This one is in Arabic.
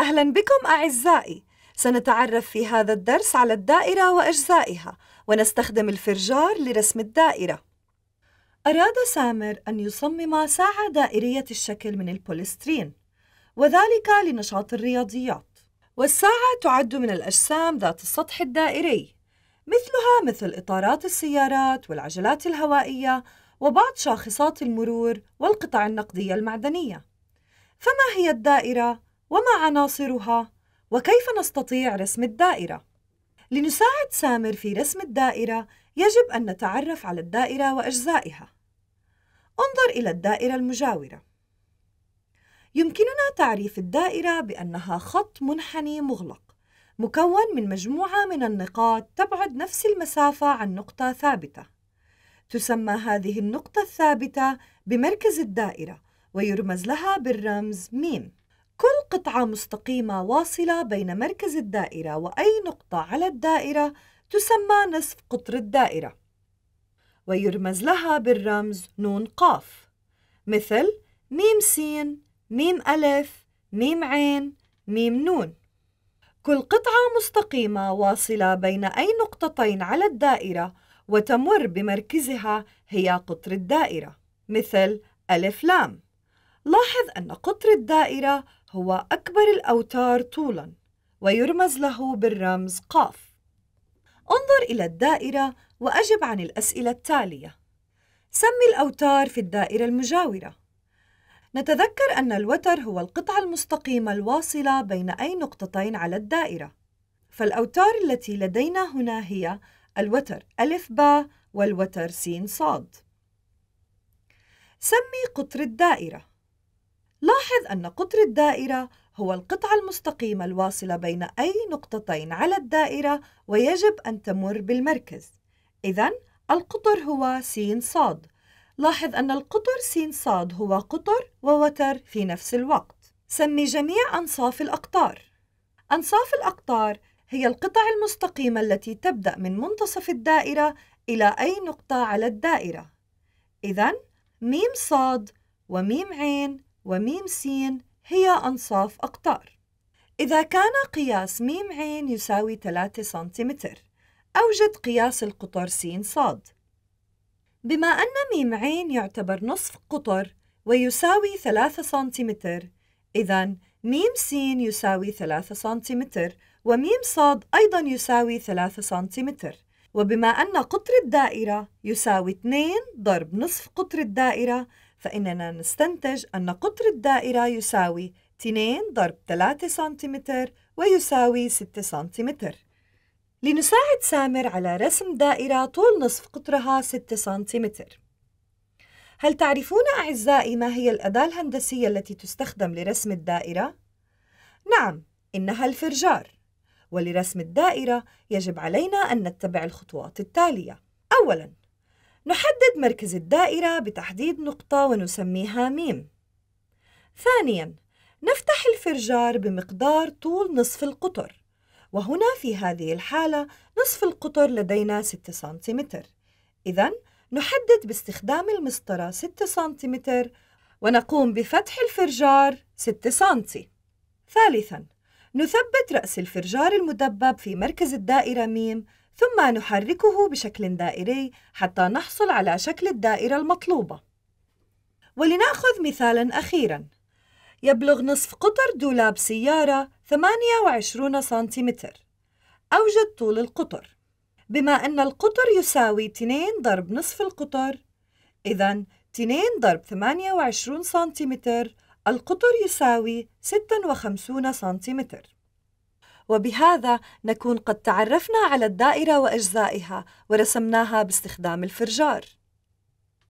أهلا بكم أعزائي سنتعرف في هذا الدرس على الدائرة وأجزائها ونستخدم الفرجار لرسم الدائرة أراد سامر أن يصمم ساعة دائرية الشكل من البوليسترين وذلك لنشاط الرياضيات والساعة تعد من الأجسام ذات السطح الدائري مثلها مثل إطارات السيارات والعجلات الهوائية وبعض شاخصات المرور والقطع النقدية المعدنية فما هي الدائرة وما عناصرها وكيف نستطيع رسم الدائرة لنساعد سامر في رسم الدائرة يجب أن نتعرف على الدائرة وأجزائها انظر إلى الدائرة المجاورة يمكننا تعريف الدائرة بأنها خط منحني مغلق مكون من مجموعة من النقاط تبعد نفس المسافة عن نقطة ثابتة تسمى هذه النقطة الثابتة بمركز الدائرة ويرمز لها بالرمز م كل قطعة مستقيمة واصلة بين مركز الدائرة وأي نقطة على الدائرة تسمى نصف قطر الدائرة ويرمز لها بالرمز نون قاف مثل ميم سين ميم ألف ميم عين ميم نون كل قطعة مستقيمة واصلة بين أي نقطتين على الدائرة وتمر بمركزها هي قطر الدائرة مثل ألف لام لاحظ أن قطر الدائرة هو أكبر الأوتار طولاً ويرمز له بالرمز قاف انظر إلى الدائرة وأجب عن الأسئلة التالية سمي الأوتار في الدائرة المجاورة نتذكر أن الوتر هو القطعة المستقيمة الواصلة بين أي نقطتين على الدائرة فالأوتار التي لدينا هنا هي الوتر ألف با والوتر سين صاد سمي قطر الدائرة لاحظ أن قطر الدائرة هو القطعة المستقيمة الواصلة بين أي نقطتين على الدائرة ويجب أن تمر بالمركز إذا القطر هو س ص لاحظ أن القطر س ص هو قطر ووتر في نفس الوقت سمي جميع أنصاف الأقطار أنصاف الأقطار هي القطع المستقيمة التي تبدأ من منتصف الدائرة إلى أي نقطة على الدائرة إذا ميم صاد وميم عين وميم س هي أنصاف أقطار إذا كان قياس ميم عين يساوي 3 سنتيمتر أوجد قياس القطر س صاد بما أن ميم عين يعتبر نصف قطر ويساوي 3 سنتيمتر إذا ميم س يساوي 3 سنتيمتر وميم صاد أيضا يساوي 3 سنتيمتر وبما أن قطر الدائرة يساوي 2 ضرب نصف قطر الدائرة فإننا نستنتج أن قطر الدائرة يساوي 2 ضرب 3 سنتيمتر ويساوي 6 سنتيمتر لنساعد سامر على رسم دائرة طول نصف قطرها 6 سنتيمتر هل تعرفون أعزائي ما هي الأداة الهندسية التي تستخدم لرسم الدائرة؟ نعم، إنها الفرجار ولرسم الدائرة يجب علينا أن نتبع الخطوات التالية أولاً نحدد مركز الدائرة بتحديد نقطة ونسميها م. ثانياً، نفتح الفرجار بمقدار طول نصف القطر، وهنا في هذه الحالة نصف القطر لدينا 6 سنتيمتر، إذا نحدد باستخدام المسطرة 6 سنتيمتر ونقوم بفتح الفرجار 6 سنتي. ثالثاً، نثبت رأس الفرجار المدبب في مركز الدائرة م ثم نحركه بشكل دائري حتى نحصل على شكل الدائرة المطلوبة. ولنأخذ مثالاً أخيراً، يبلغ نصف قطر دولاب سيارة 28 سنتيمتر، أوجد طول القطر، بما أن القطر يساوي 2 ضرب نصف القطر، إذا 2 ضرب 28 سنتيمتر القطر يساوي 56 سنتيمتر. وبهذا نكون قد تعرفنا على الدائرة وأجزائها ورسمناها باستخدام الفرجار